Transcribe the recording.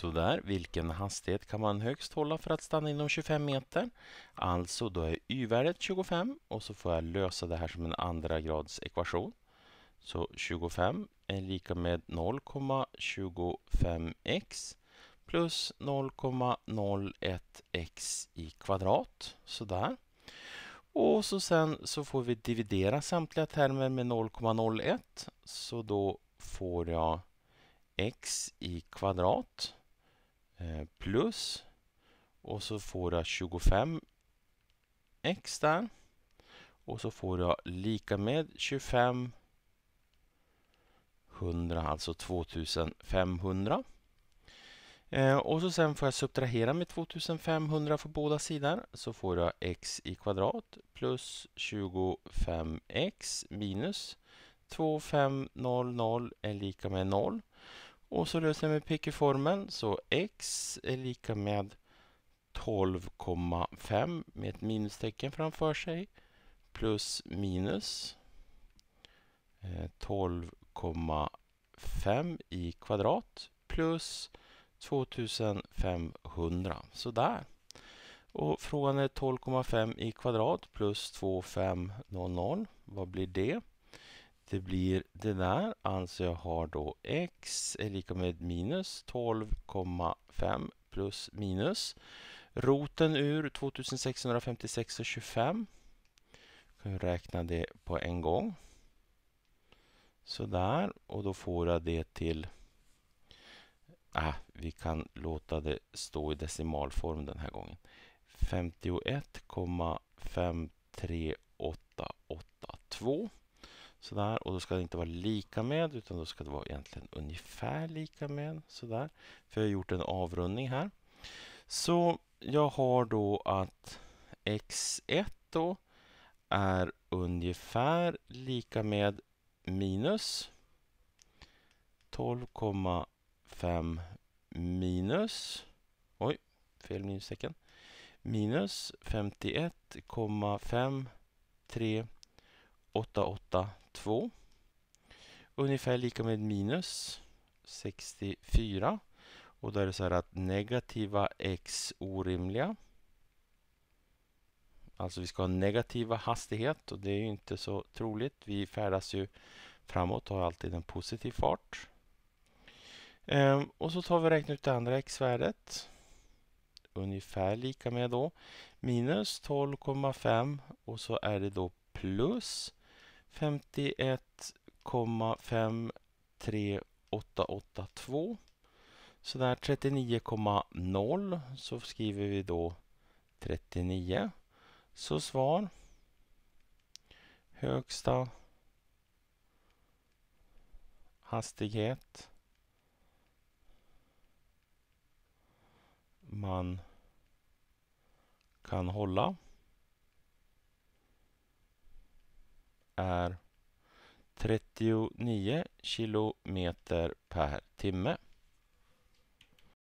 Sådär, vilken hastighet kan man högst hålla för att stanna inom 25 meter? Alltså, då är y-värdet 25 och så får jag lösa det här som en andra grads ekvation. Så 25 är lika med 0,25x plus 0,01x i kvadrat. Sådär. Och så sen så får vi dividera samtliga termer med 0,01 så då får jag x i kvadrat Eh, plus och så får jag 25 x där och så får jag lika med 25 100, alltså 2500. Eh, och så sen får jag subtrahera med 2500 för båda sidor. Så får jag x i kvadrat plus 25x minus 2500 är lika med 0. Och så löser jag med pikiformen. Så x är lika med 12,5 med ett minustecken framför sig plus minus 12,5 eh, i kvadrat plus 2500. Sådär. Och frågan är 12,5 i kvadrat plus 2500. Vad blir det? Det blir det där, alltså jag har då x är lika med minus 12,5 plus minus roten ur 2656,25. Kan vi räkna det på en gång. Sådär, och då får jag det till... Äh, vi kan låta det stå i decimalform den här gången. 51,53882. Sådär, och då ska det inte vara lika med utan då ska det vara egentligen ungefär lika med. Sådär. För jag har gjort en avrundning här. Så jag har då att x1 då är ungefär lika med minus 12,5 minus oj, fel minustecken minus 51,53888 2. Ungefär lika med minus 64. Och då är det så här att negativa x orimliga. Alltså vi ska ha negativa hastighet och det är ju inte så troligt. Vi färdas ju framåt och har alltid en positiv fart. Ehm, och så tar vi och räknar ut det andra x-värdet. Ungefär lika med då minus 12,5 och så är det då plus 51,53882. Så där 39,0 så skriver vi då 39. Så svar högsta hastighet man kan hålla. är trettionio kilometer per timme